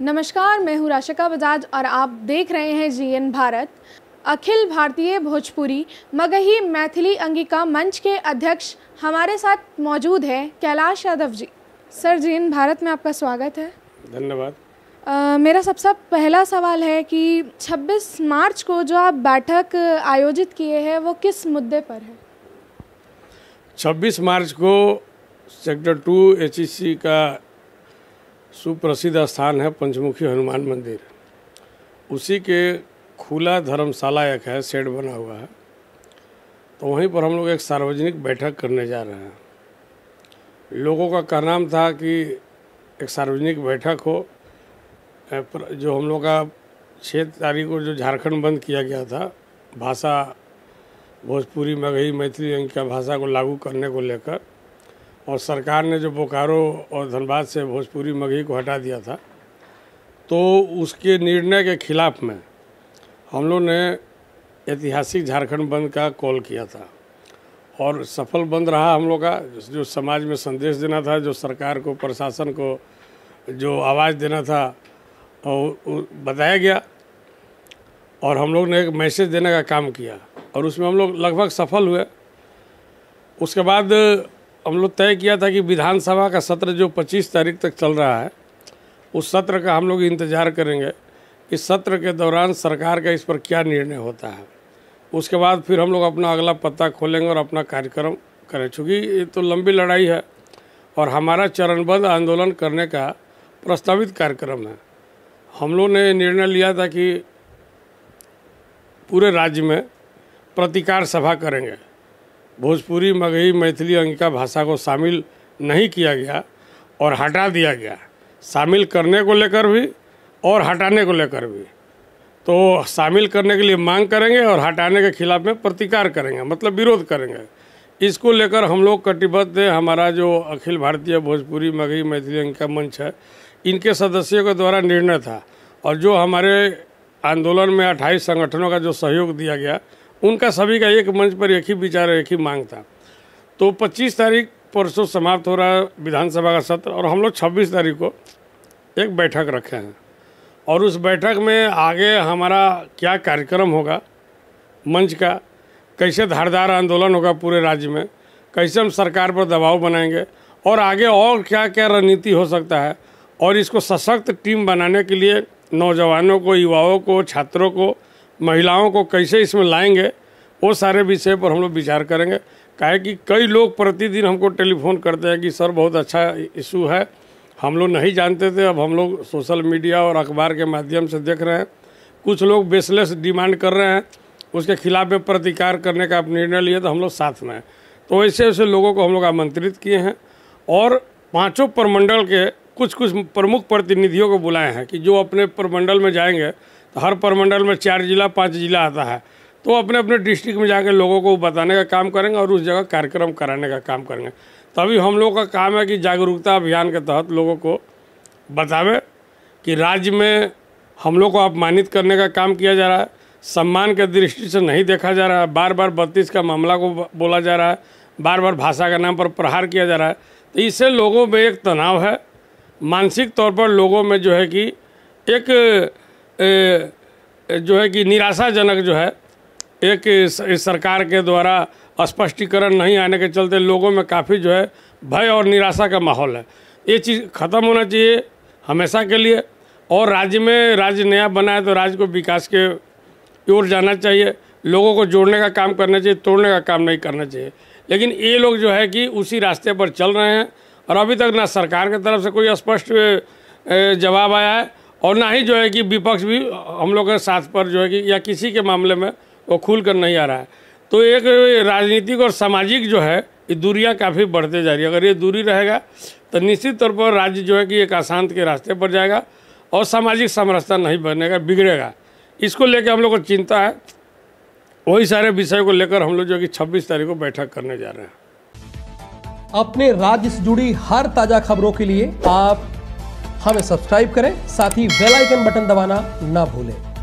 नमस्कार मैं हूँ राशिका बजाज और आप देख रहे हैं जीएन भारत अखिल भारतीय भोजपुरी मगही मैथिली अंगिका मंच के अध्यक्ष हमारे साथ मौजूद हैं कैलाश यादव जी सर जीएन भारत में आपका स्वागत है धन्यवाद Uh, मेरा सबसे पहला सवाल है कि 26 मार्च को जो आप बैठक आयोजित किए हैं वो किस मुद्दे पर है 26 मार्च को सेक्टर टू एच का सुप्रसिद्ध स्थान है पंचमुखी हनुमान मंदिर उसी के खुला धर्मशाला एक है शेड बना हुआ है तो वहीं पर हम लोग एक सार्वजनिक बैठक करने जा रहे हैं लोगों का कहनाम था कि एक सार्वजनिक बैठक हो जो हम लोग का छः तारीख को जो झारखंड बंद किया गया था भाषा भोजपुरी मगही मैथिली का भाषा को लागू करने को लेकर और सरकार ने जो बोकारो और धनबाद से भोजपुरी मगही को हटा दिया था तो उसके निर्णय के खिलाफ में हम लोग ने ऐतिहासिक झारखंड बंद का कॉल किया था और सफल बंद रहा हम लोग का जो समाज में संदेश देना था जो सरकार को प्रशासन को जो आवाज़ देना था और बताया गया और हम लोग ने एक मैसेज देने का काम किया और उसमें हम लोग लगभग सफल हुए उसके बाद हम लोग तय किया था कि विधानसभा का सत्र जो 25 तारीख तक चल रहा है उस सत्र का हम लोग इंतज़ार करेंगे कि सत्र के दौरान सरकार का इस पर क्या निर्णय होता है उसके बाद फिर हम लोग अपना अगला पत्ता खोलेंगे और अपना कार्यक्रम करें चूँकि ये तो लंबी लड़ाई है और हमारा चरणबद्ध आंदोलन करने का प्रस्तावित कार्यक्रम है हम लोग ने निर्णय लिया था कि पूरे राज्य में प्रतिकार सभा करेंगे भोजपुरी मगही मैथिली अंगिका भाषा को शामिल नहीं किया गया और हटा दिया गया शामिल करने को लेकर भी और हटाने को लेकर भी तो शामिल करने के लिए मांग करेंगे और हटाने के खिलाफ में प्रतिकार करेंगे मतलब विरोध करेंगे इसको लेकर हम लोग कटिबद्ध हैं हमारा जो अखिल भारतीय भोजपुरी मगही मैथिली अंकिका मंच है इनके सदस्यों के द्वारा निर्णय था और जो हमारे आंदोलन में अट्ठाईस संगठनों का जो सहयोग दिया गया उनका सभी का एक मंच पर एक ही विचार एक ही मांग था तो 25 तारीख परसों समाप्त हो रहा है विधानसभा का सत्र और हम लोग छब्बीस तारीख को एक बैठक रखे हैं और उस बैठक में आगे हमारा क्या कार्यक्रम होगा मंच का कैसे धारदार आंदोलन होगा पूरे राज्य में कैसे हम सरकार पर दबाव बनाएंगे और आगे और क्या क्या रणनीति हो सकता है और इसको सशक्त टीम बनाने के लिए नौजवानों को युवाओं को छात्रों को महिलाओं को कैसे इसमें लाएंगे वो सारे विषय पर हम लोग विचार करेंगे का कि कई लोग प्रतिदिन हमको टेलीफोन करते हैं कि सर बहुत अच्छा इशू है हम लोग नहीं जानते थे अब हम लोग सोशल मीडिया और अखबार के माध्यम से देख रहे हैं कुछ लोग बेसलेस डिमांड कर रहे हैं उसके खिलाफ में प्रतिकार करने का आप निर्णय लिए तो हम लोग साथ में तो ऐसे ऐसे लोगों को हम लोग आमंत्रित किए हैं और पाँचों प्रमंडल के कुछ कुछ प्रमुख प्रतिनिधियों को बुलाए हैं कि जो अपने प्रमंडल में जाएंगे हर परमंडल में चार जिला पाँच जिला आता है तो अपने अपने डिस्ट्रिक्ट में जाकर लोगों को बताने का काम करेंगे और उस जगह कार्यक्रम कराने का काम करेंगे तभी हम लोगों का काम है कि जागरूकता अभियान के तहत लोगों को बतावें कि राज्य में हम लोग को अपमानित करने का काम किया जा रहा है सम्मान के दृष्टि से नहीं देखा जा रहा है बार बार बत्तीस का मामला को बोला जा रहा है बार बार भाषा के नाम पर प्रहार किया जा रहा है तो इससे लोगों में एक तनाव है मानसिक तौर पर लोगों में जो है कि एक ए, जो है कि निराशाजनक जो है एक सरकार के द्वारा स्पष्टीकरण नहीं आने के चलते लोगों में काफ़ी जो है भय और निराशा का माहौल है ये चीज़ खत्म होना चाहिए हमेशा के लिए और राज्य में राज्य नया बनाए तो राज्य को विकास के ओर जाना चाहिए लोगों को जोड़ने का काम करना चाहिए तोड़ने का काम नहीं करना चाहिए लेकिन ये लोग जो है कि उसी रास्ते पर चल रहे हैं और अभी तक ना सरकार की तरफ से कोई स्पष्ट जवाब आया है और ना ही जो है कि विपक्ष भी हम लोग के साथ पर जो है कि या किसी के मामले में वो खुल कर नहीं आ रहा है तो एक राजनीतिक और सामाजिक जो है ये दूरियाँ काफ़ी बढ़ते जा रही है अगर ये दूरी रहेगा तो निश्चित तौर पर राज्य जो है कि एक अशांत के रास्ते पर जाएगा और सामाजिक समरसता नहीं बनेगा बिगड़ेगा इसको लेकर हम लोग को चिंता है वही सारे विषय को लेकर हम लोग जो कि 26 तारीख को बैठक करने जा रहे हैं अपने राज्य से जुड़ी हर ताजा खबरों के लिए आप हमें सब्सक्राइब करें साथ ही बेल आइकन बटन दबाना ना भूलें